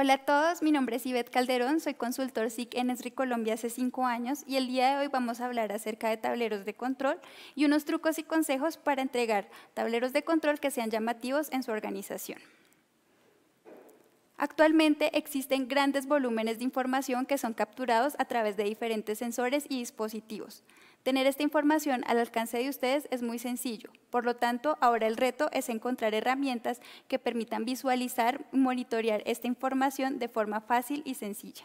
Hola a todos, mi nombre es Ivette Calderón, soy consultor SIC en Esri Colombia hace cinco años y el día de hoy vamos a hablar acerca de tableros de control y unos trucos y consejos para entregar tableros de control que sean llamativos en su organización. Actualmente existen grandes volúmenes de información que son capturados a través de diferentes sensores y dispositivos. Tener esta información al alcance de ustedes es muy sencillo. Por lo tanto, ahora el reto es encontrar herramientas que permitan visualizar y monitorear esta información de forma fácil y sencilla.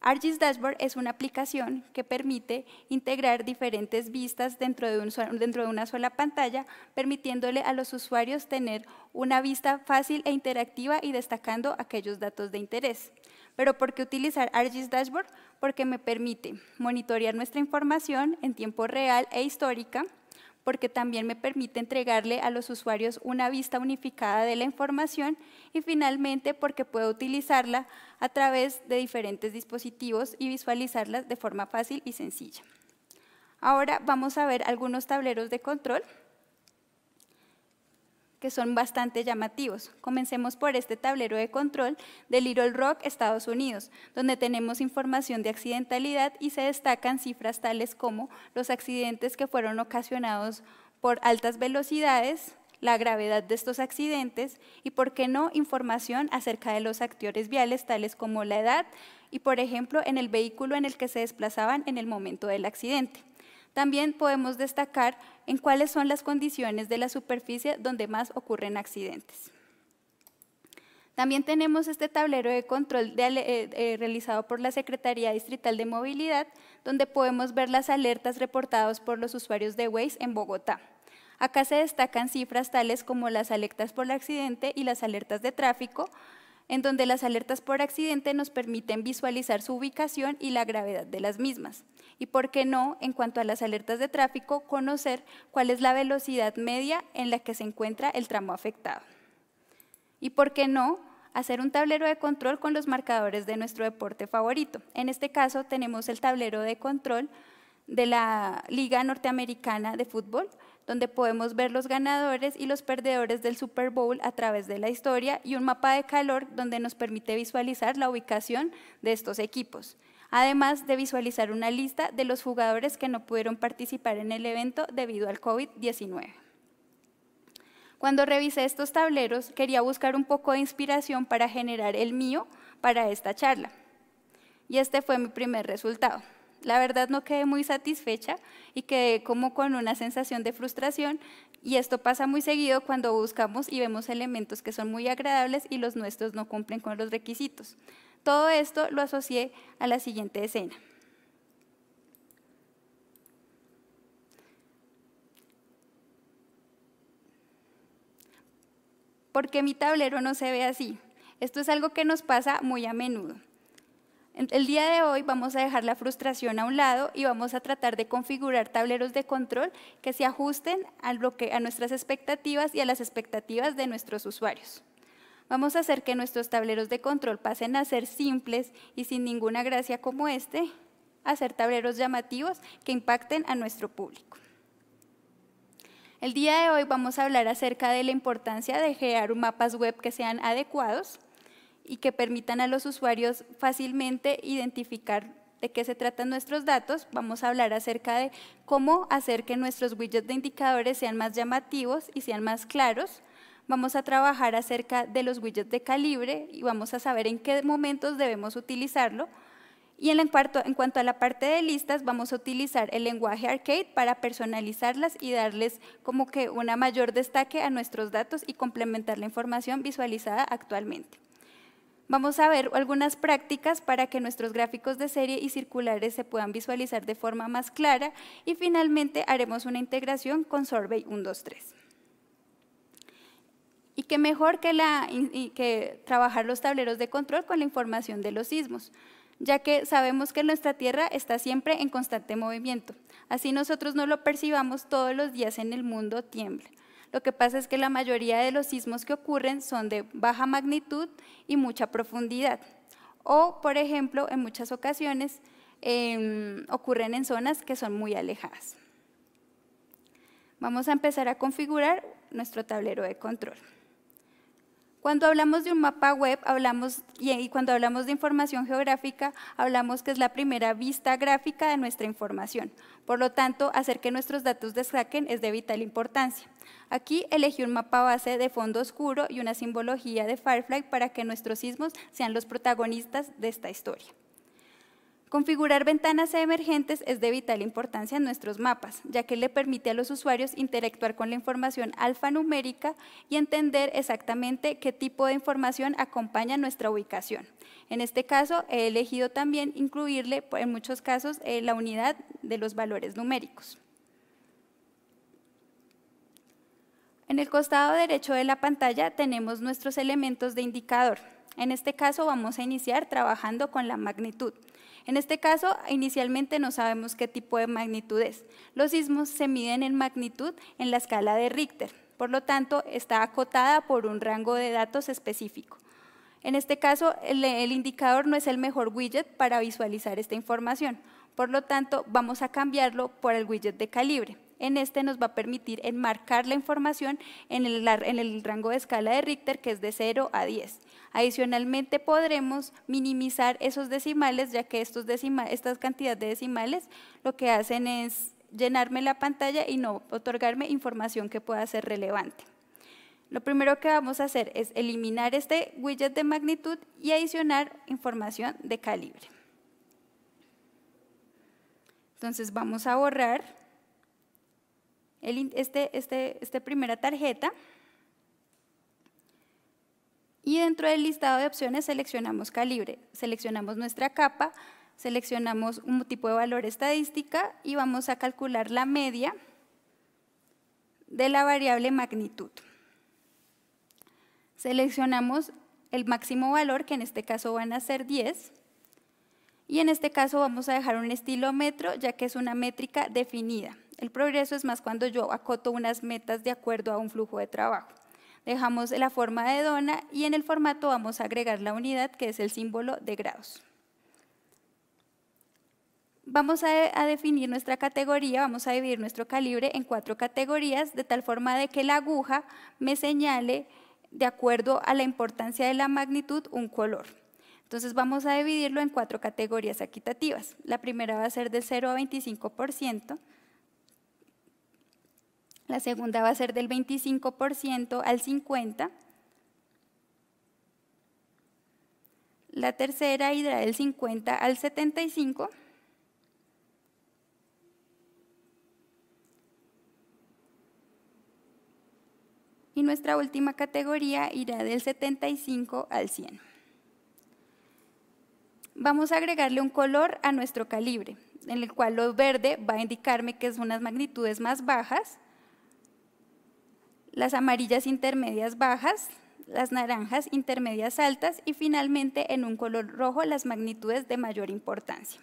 Argis Dashboard es una aplicación que permite integrar diferentes vistas dentro de, dentro de, una sola pantalla, permitiéndole a los usuarios tener una vista fácil e interactiva y destacando aquellos datos de interés. ¿Pero por qué utilizar ArcGIS Dashboard? Porque me permite monitorear nuestra información en tiempo real e histórica, porque también me permite entregarle a los usuarios una vista unificada de la información y finalmente porque puedo utilizarla a través de diferentes dispositivos y visualizarlas de forma fácil y sencilla. Ahora vamos a ver algunos tableros de control son bastante llamativos. Comencemos por este tablero de control de Little Rock, Estados Unidos, donde tenemos información de accidentalidad y se destacan cifras tales como los accidentes que fueron ocasionados por altas velocidades, la gravedad de estos accidentes y, por qué no, información acerca de los actores viales, tales como la edad y, por ejemplo, en el vehículo en el que se desplazaban en el momento del accidente. También podemos destacar en cuáles son las condiciones de la superficie donde más ocurren accidentes. También tenemos este tablero de control eh, eh, realizado por la Secretaría Distrital de Movilidad, donde podemos ver las alertas reportadas por los usuarios de Waze en Bogotá. Acá se destacan cifras tales como las alertas por accidente y las alertas de tráfico, en donde las alertas por accidente nos permiten visualizar su ubicación y la gravedad de las mismas. Y por qué no, en cuanto a las alertas de tráfico, conocer cuál es la velocidad media en la que se encuentra el tramo afectado. Y por qué no, hacer un tablero de control con los marcadores de nuestro deporte favorito. En este caso tenemos el tablero de control de la Liga Norteamericana de Fútbol, donde podemos ver los ganadores y los perdedores del Super Bowl a través de la historia y un mapa de calor donde nos permite visualizar la ubicación de estos equipos, además de visualizar una lista de los jugadores que no pudieron participar en el evento debido al COVID-19. Cuando revisé estos tableros, quería buscar un poco de inspiración para generar el mío para esta charla. Y este fue mi primer resultado. La verdad no quedé muy satisfecha y quedé como con una sensación de frustración y esto pasa muy seguido cuando buscamos y vemos elementos que son muy agradables y los nuestros no cumplen con los requisitos. Todo esto lo asocié a la siguiente escena. ¿Por qué mi tablero no se ve así? Esto es algo que nos pasa muy a menudo. El día de hoy vamos a dejar la frustración a un lado y vamos a tratar de configurar tableros de control que se ajusten a, nuestras expectativas y a las expectativas de nuestros usuarios. Vamos a hacer que nuestros tableros de control pasen a ser simples y sin ninguna gracia como este, a ser tableros llamativos que impacten a nuestro público. El día de hoy vamos a hablar acerca de la importancia de crear mapas web que sean adecuados, y que permitan a los usuarios fácilmente identificar de qué se tratan nuestros datos, vamos a hablar acerca de cómo hacer que nuestros widgets de indicadores sean más llamativos y sean más claros. Vamos a trabajar acerca de los widgets de calibre y vamos a saber en qué momentos debemos utilizarlo. Y en, en cuanto a la parte de listas, vamos a utilizar el lenguaje arcade para personalizarlas y darles como que una mayor destaque a nuestros datos y complementar la información visualizada actualmente. Vamos a ver algunas prácticas para que nuestros gráficos de serie y circulares se puedan visualizar de forma más clara y finalmente haremos una integración con Survey 123. Y qué mejor que, trabajar los tableros de control con la información de los sismos ya que sabemos que nuestra Tierra está siempre en constante movimiento. Así nosotros no lo percibamos todos los días en el mundo tiembla. Lo que pasa es que la mayoría de los sismos que ocurren son de baja magnitud y mucha profundidad. O, por ejemplo, en muchas ocasiones em, ocurren en zonas que son muy alejadas. Vamos a empezar a configurar nuestro tablero de control. Cuando hablamos de un mapa web, hablamos, y cuando hablamos de información geográfica, hablamos que es la primera vista gráfica de nuestra información. Por lo tanto, hacer que nuestros datos destaquen es de vital importancia. Aquí elegí un mapa base de fondo oscuro y una simbología de Firefly para que nuestros sismos sean los protagonistas de esta historia. Configurar ventanas emergentes es de vital importancia en nuestros mapas, ya que le permite a los usuarios interactuar con la información alfanumérica y entender exactamente qué tipo de información acompaña nuestra ubicación. En este caso, he elegido también incluirle, pues, en muchos casos, eh, la unidad de los valores numéricos. En el costado derecho de la pantalla tenemos nuestros elementos de indicador. En este caso vamos a iniciar trabajando con la magnitud. En este caso, inicialmente no sabemos qué tipo de magnitud es. Los sismos se miden en magnitud en la escala de Richter, por lo tanto, está acotada por un rango de datos específico. En este caso, el, indicador no es el mejor widget para visualizar esta información, por lo tanto, vamos a cambiarlo por el widget de calibre. En este nos va a permitir enmarcar la información en el rango de escala de Richter, que es de 0 a 10. Adicionalmente podremos minimizar esos decimales, ya que estas cantidades de decimales lo que hacen es llenarme la pantalla y no otorgarme información que pueda ser relevante. Lo primero que vamos a hacer es eliminar este widget de magnitud y adicionar información de calibre. Entonces vamos a borrar este, este, esta primera tarjeta. Y dentro del listado de opciones seleccionamos calibre, seleccionamos nuestra capa, seleccionamos un tipo de valor estadística y vamos a calcular la media de la variable magnitud. Seleccionamos el máximo valor, que en este caso van a ser 10, y en este caso vamos a dejar un estilómetro, ya que es una métrica definida. El progreso es más cuando yo acoto unas metas de acuerdo a un flujo de trabajo dejamos la forma de dona y en el formato vamos a agregar la unidad que es el símbolo de grados. Vamos a, definir nuestra categoría, vamos a dividir nuestro calibre en cuatro categorías de tal forma de que la aguja me señale de acuerdo a la importancia de la magnitud un color. Entonces vamos a dividirlo en cuatro categorías equitativas. La primera va a ser de 0 a 25%, la segunda va a ser del 25% al 50%, la tercera irá del 50 al 75%, y nuestra última categoría irá del 75 al 100. Vamos a agregarle un color a nuestro calibre, en el cual lo verde va a indicarme que son unas magnitudes más bajas, las amarillas intermedias bajas, las naranjas intermedias altas y finalmente en un color rojo las magnitudes de mayor importancia.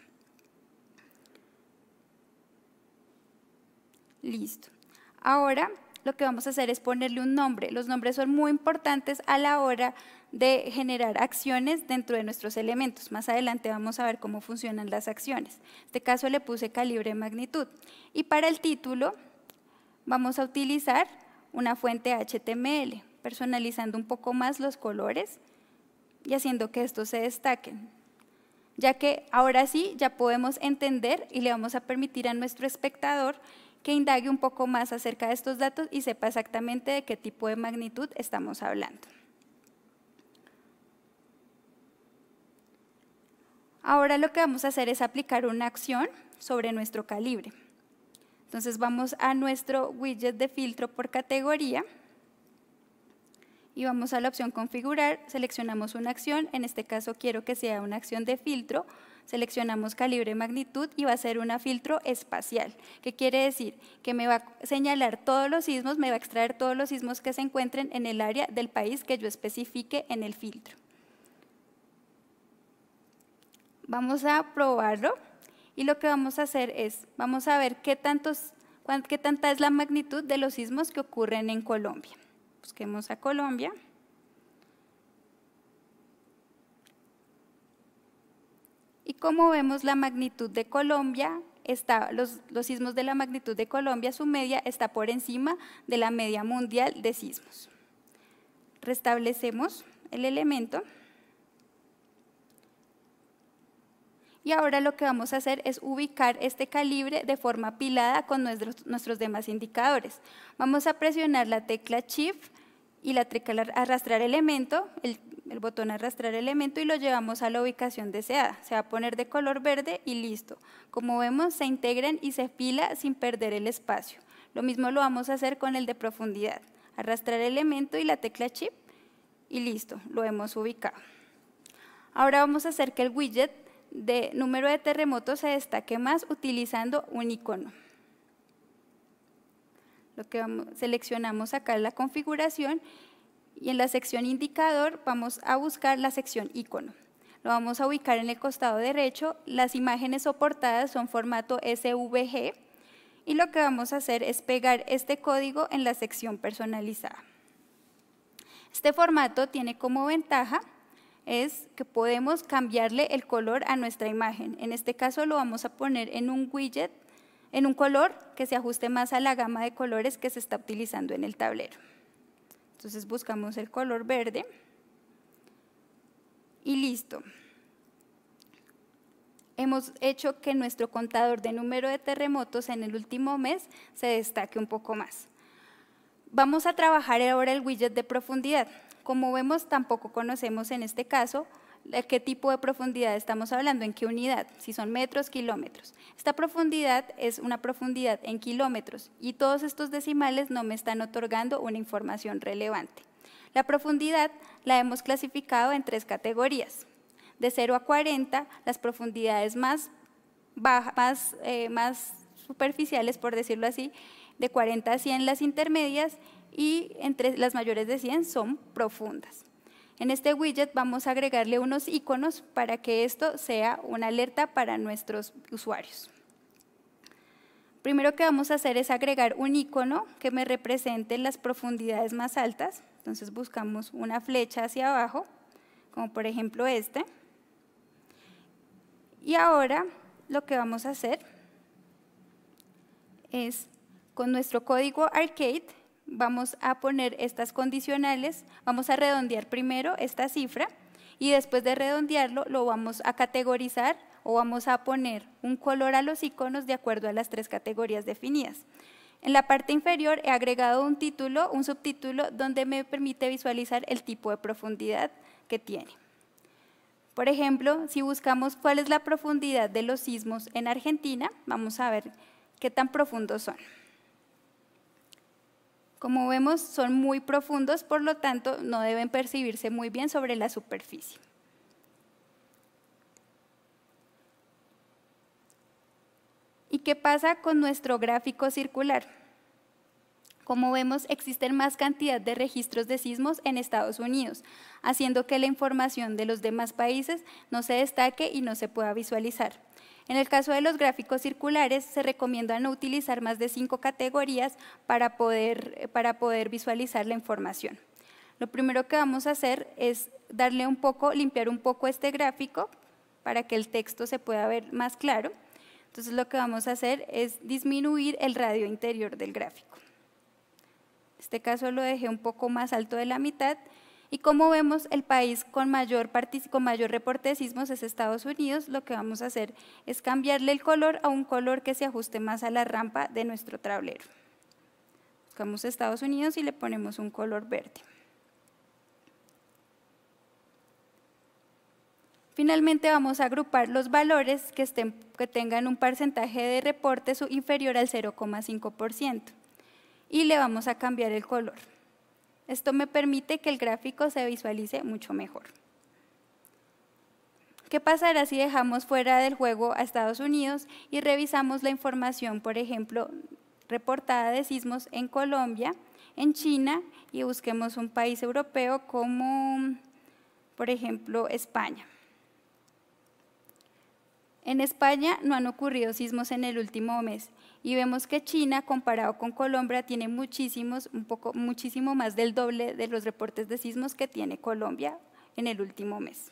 Listo. Ahora lo que vamos a hacer es ponerle un nombre. Los nombres son muy importantes a la hora de generar acciones dentro de nuestros elementos. Más adelante vamos a ver cómo funcionan las acciones. En este caso le puse calibre magnitud. Y para el título vamos a utilizar una fuente HTML, personalizando un poco más los colores y haciendo que estos se destaquen. Ya que ahora sí ya podemos entender y le vamos a permitir a nuestro espectador que indague un poco más acerca de estos datos y sepa exactamente de qué tipo de magnitud estamos hablando. Ahora lo que vamos a hacer es aplicar una acción sobre nuestro calibre. Entonces vamos a nuestro widget de filtro por categoría y vamos a la opción configurar, seleccionamos una acción, en este caso quiero que sea una acción de filtro, seleccionamos calibre magnitud y va a ser una filtro espacial, que quiere decir que me va a señalar todos los sismos, me va a extraer todos los sismos que se encuentren en el área del país que yo especifique en el filtro. Vamos a probarlo. Y lo que vamos a hacer es, vamos a ver qué, qué tanta es la magnitud de los sismos que ocurren en Colombia. Busquemos a Colombia. Y como vemos la magnitud de Colombia, los, los, sismos de la magnitud de Colombia, su media está por encima de la media mundial de sismos. Restablecemos el elemento. y ahora lo que vamos a hacer es ubicar este calibre de forma pilada con nuestros, nuestros demás indicadores. Vamos a presionar la tecla Shift y la tecla arrastrar elemento, el, botón arrastrar elemento y lo llevamos a la ubicación deseada. Se va a poner de color verde y listo. Como vemos, se integran y se fila sin perder el espacio. Lo mismo lo vamos a hacer con el de profundidad. Arrastrar elemento y la tecla chip y listo, lo hemos ubicado. Ahora vamos a hacer que el widget de número de terremotos se destaque más utilizando un icono. Lo que seleccionamos acá la configuración y en la sección indicador vamos a buscar la sección icono. Lo vamos a ubicar en el costado derecho. Las imágenes soportadas son formato SVG y lo que vamos a hacer es pegar este código en la sección personalizada. Este formato tiene como ventaja es que podemos cambiarle el color a nuestra imagen. En este caso lo vamos a poner en un widget, en un color que se ajuste más a la gama de colores que se está utilizando en el tablero. Entonces buscamos el color verde y listo. Hemos hecho que nuestro contador de número de terremotos en el último mes se destaque un poco más. Vamos a trabajar ahora el widget de profundidad. Como vemos, tampoco conocemos en este caso qué tipo de profundidad estamos hablando, en qué unidad, si son metros, kilómetros. Esta profundidad es una profundidad en kilómetros y todos estos decimales no me están otorgando una información relevante. La profundidad la hemos clasificado en tres categorías. De 0 a 40, las profundidades más, bajas, eh, más superficiales, por decirlo así, de 40 a 100 las intermedias y entre las mayores de 100 son profundas. En este widget vamos a agregarle unos iconos para que esto sea una alerta para nuestros usuarios. Primero que vamos a hacer es agregar un icono que me represente las profundidades más altas. Entonces buscamos una flecha hacia abajo, como por ejemplo este. Y ahora lo que vamos a hacer es con nuestro código arcade vamos a poner estas condicionales, vamos a redondear primero esta cifra y después de redondearlo lo vamos a categorizar o vamos a poner un color a los iconos de acuerdo a las tres categorías definidas. En la parte inferior he agregado un título, un subtítulo, donde me permite visualizar el tipo de profundidad que tiene. Por ejemplo, si buscamos cuál es la profundidad de los sismos en Argentina, vamos a ver qué tan profundos son. Como vemos, son muy profundos, por lo tanto, no deben percibirse muy bien sobre la superficie. ¿Y qué pasa con nuestro gráfico circular? Como vemos, existen más cantidad de registros de sismos en Estados Unidos, haciendo que la información de los demás países no se destaque y no se pueda visualizar. En el caso de los gráficos circulares, se recomienda no utilizar más de cinco categorías para poder, visualizar la información. Lo primero que vamos a hacer es darle un poco, limpiar un poco este gráfico para que el texto se pueda ver más claro. Entonces lo que vamos a hacer es disminuir el radio interior del gráfico. En este caso lo dejé un poco más alto de la mitad y como vemos, el país con mayor, con mayor reporte de sismos es Estados Unidos. Lo que vamos a hacer es cambiarle el color a un color que se ajuste más a la rampa de nuestro tablero. Buscamos Estados Unidos y le ponemos un color verde. Finalmente vamos a agrupar los valores que, que tengan un porcentaje de reporte inferior al 0,5% y le vamos a cambiar el color. Esto me permite que el gráfico se visualice mucho mejor. ¿Qué pasará si dejamos fuera del juego a Estados Unidos y revisamos la información, por ejemplo, reportada de sismos en Colombia, en China y busquemos un país europeo como, por ejemplo, España? En España no han ocurrido sismos en el último mes y vemos que China, comparado con Colombia, tiene muchísimos, un poco, muchísimo más del doble de los reportes de sismos que tiene Colombia en el último mes.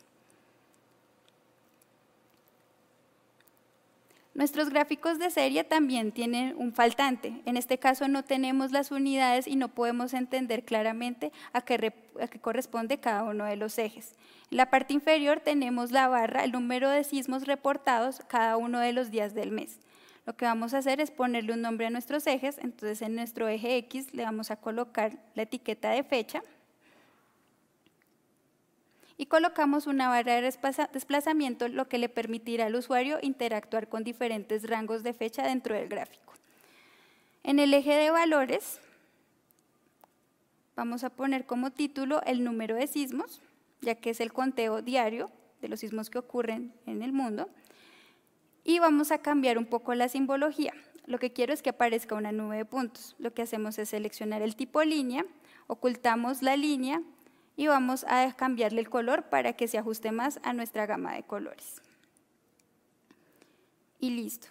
Nuestros gráficos de serie también tienen un faltante. En este caso no tenemos las unidades y no podemos entender claramente a qué, corresponde cada uno de los ejes. En la parte inferior tenemos la barra, el número de sismos reportados cada uno de los días del mes. Lo que vamos a hacer es ponerle un nombre a nuestros ejes, entonces en nuestro eje X le vamos a colocar la etiqueta de fecha, y colocamos una barra de desplazamiento, lo que le permitirá al usuario interactuar con diferentes rangos de fecha dentro del gráfico. En el eje de valores vamos a poner como título el número de sismos, ya que es el conteo diario de los sismos que ocurren en el mundo. Y vamos a cambiar un poco la simbología. Lo que quiero es que aparezca una nube de puntos. Lo que hacemos es seleccionar el tipo línea, ocultamos la línea y vamos a cambiarle el color para que se ajuste más a nuestra gama de colores. Y listo.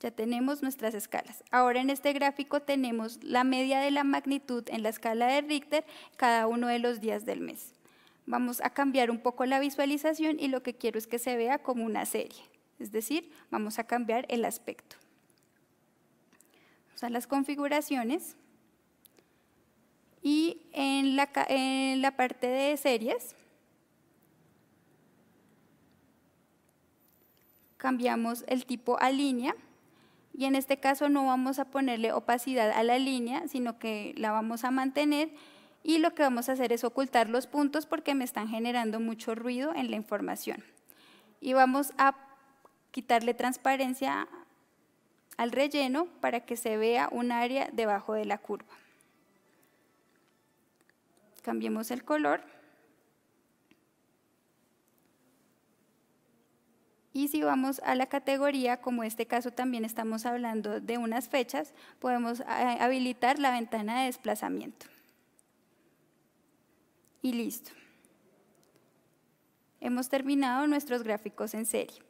Ya tenemos nuestras escalas. Ahora en este gráfico tenemos la media de la magnitud en la escala de Richter cada uno de los días del mes. Vamos a cambiar un poco la visualización y lo que quiero es que se vea como una serie. Es decir, vamos a cambiar el aspecto o las configuraciones. Y en la, en la parte de series, cambiamos el tipo a línea y en este caso no vamos a ponerle opacidad a la línea, sino que la vamos a mantener y lo que vamos a hacer es ocultar los puntos porque me están generando mucho ruido en la información. Y vamos a quitarle transparencia a al relleno para que se vea un área debajo de la curva. Cambiemos el color. Y si vamos a la categoría, como en este caso también estamos hablando de unas fechas, podemos eh, habilitar la ventana de desplazamiento. Y listo. Hemos terminado nuestros gráficos en serie.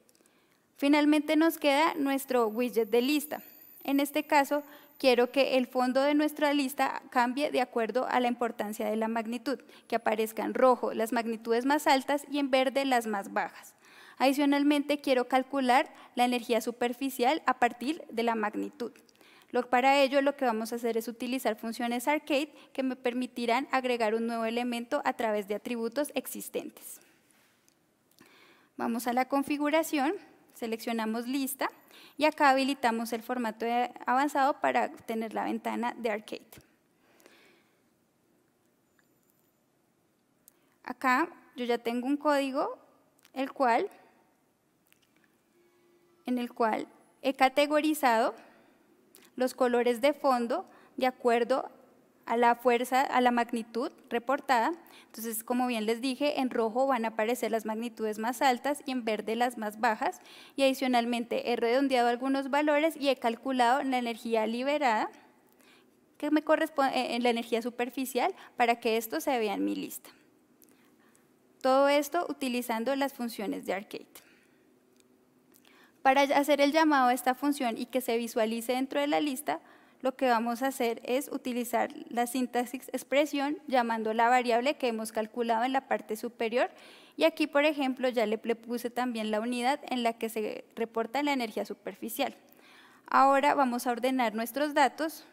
Finalmente nos queda nuestro widget de lista. En este caso, quiero que el fondo de nuestra lista cambie de acuerdo a la importancia de la magnitud, que aparezca en rojo las magnitudes más altas y en verde las más bajas. Adicionalmente, quiero calcular la energía superficial a partir de la magnitud. para ello, lo que vamos a hacer es utilizar funciones arcade que me permitirán agregar un nuevo elemento a través de atributos existentes. Vamos a la configuración seleccionamos lista y acá habilitamos el formato avanzado para obtener la ventana de arcade. Acá yo ya tengo un código el cual, en el cual he categorizado los colores de fondo de acuerdo a a la fuerza, a la magnitud reportada. Entonces, como bien les dije, en rojo van a aparecer las magnitudes más altas y en verde las más bajas. Y adicionalmente he redondeado algunos valores y he calculado la energía liberada que me corresponde en eh, eh, la energía superficial para que esto se vea en mi lista. Todo esto utilizando las funciones de arcade. Para hacer el llamado a esta función y que se visualice dentro de la lista, lo que vamos a hacer es utilizar la sintaxis expresión llamando la variable que hemos calculado en la parte superior y aquí, por ejemplo, ya le puse también la unidad en la que se reporta la energía superficial. Ahora vamos a ordenar nuestros datos.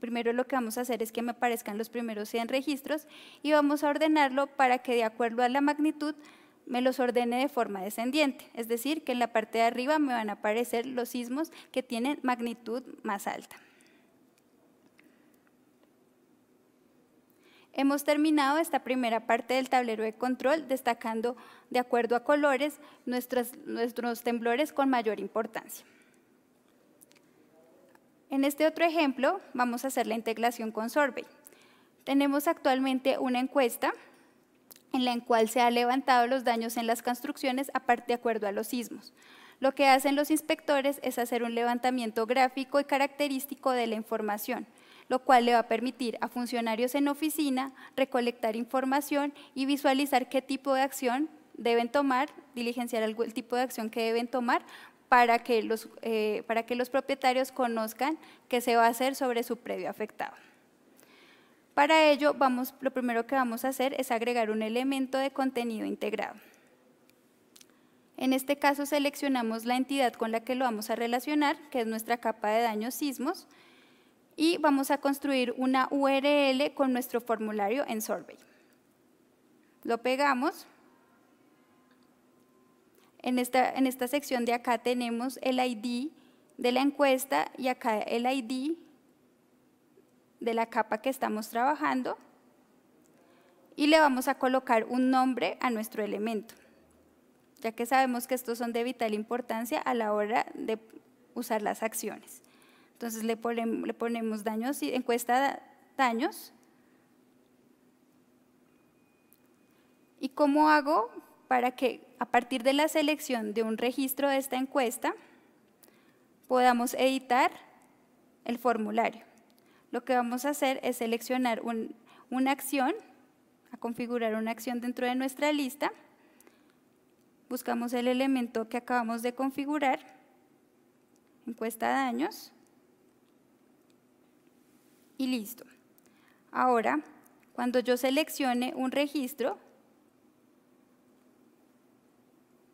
Primero lo que vamos a hacer es que me aparezcan los primeros 100 registros y vamos a ordenarlo para que de acuerdo a la magnitud me los ordene de forma descendiente, es decir, que en la parte de arriba me van a aparecer los sismos que tienen magnitud más alta. Hemos terminado esta primera parte del tablero de control destacando de acuerdo a colores nuestros, nuestros temblores con mayor importancia. En este otro ejemplo vamos a hacer la integración con Sorbet. Tenemos actualmente una encuesta en la cual se han levantado los daños en las construcciones de acuerdo a los sismos. Lo que hacen los inspectores es hacer un levantamiento gráfico y característico de la información, lo cual le va a permitir a funcionarios en oficina recolectar información y visualizar qué tipo de acción deben tomar, diligenciar el tipo de acción que deben tomar eh, para que los, propietarios conozcan qué se va a hacer sobre su previo afectado. Para ello, lo primero que vamos a hacer es agregar un elemento de contenido integrado. En este caso seleccionamos la entidad con la que lo vamos a relacionar, que es nuestra capa de daños sismos, y vamos a construir una URL con nuestro formulario en Survey. Lo pegamos. En esta, en esta sección de acá tenemos el ID de la encuesta y acá el ID de la capa que estamos trabajando y le vamos a colocar un nombre a nuestro elemento, ya que sabemos que estos son de vital importancia a la hora de usar las acciones. Entonces le, le ponemos daños y encuesta daños. ¿Y cómo hago para que a partir de la selección de un registro de esta encuesta podamos editar el formulario? lo que vamos a hacer es seleccionar una acción, a configurar una acción dentro de nuestra lista. Buscamos el elemento que acabamos de configurar, encuesta daños, y listo. Ahora, cuando yo seleccione un registro,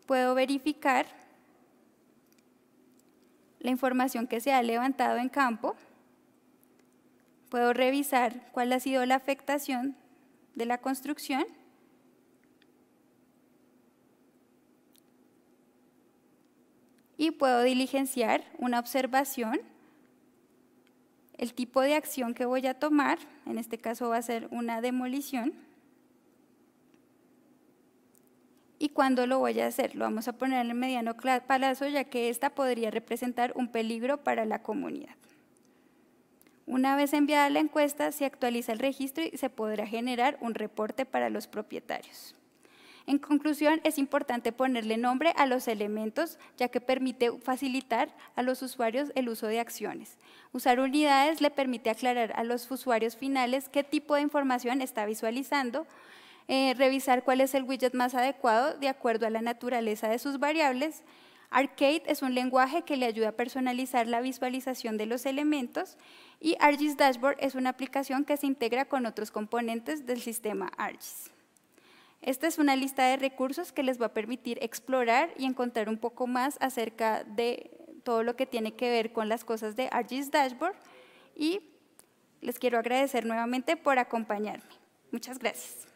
puedo verificar la información que se ha levantado en campo puedo revisar cuál ha sido la afectación de la construcción. Y puedo diligenciar una observación, el tipo de acción que voy a tomar, en este caso va a ser una demolición. y cuándo lo voy a hacer. Lo vamos a poner en el mediano palazo, ya que esta podría representar un peligro para la comunidad. Una vez enviada la encuesta, se actualiza el registro y se podrá generar un reporte para los propietarios. En conclusión, es importante ponerle nombre a los elementos, ya que permite facilitar a los usuarios el uso de acciones. Usar unidades le permite aclarar a los usuarios finales qué tipo de información está visualizando, eh, revisar cuál es el widget más adecuado de acuerdo a la naturaleza de sus variables. Arcade es un lenguaje que le ayuda a personalizar la visualización de los elementos y ARGIS Dashboard es una aplicación que se integra con otros componentes del sistema ARGIS. Esta es una lista de recursos que les va a permitir explorar y encontrar un poco más acerca de todo lo que tiene que ver con las cosas de ARGIS Dashboard y les quiero agradecer nuevamente por acompañarme. Muchas gracias.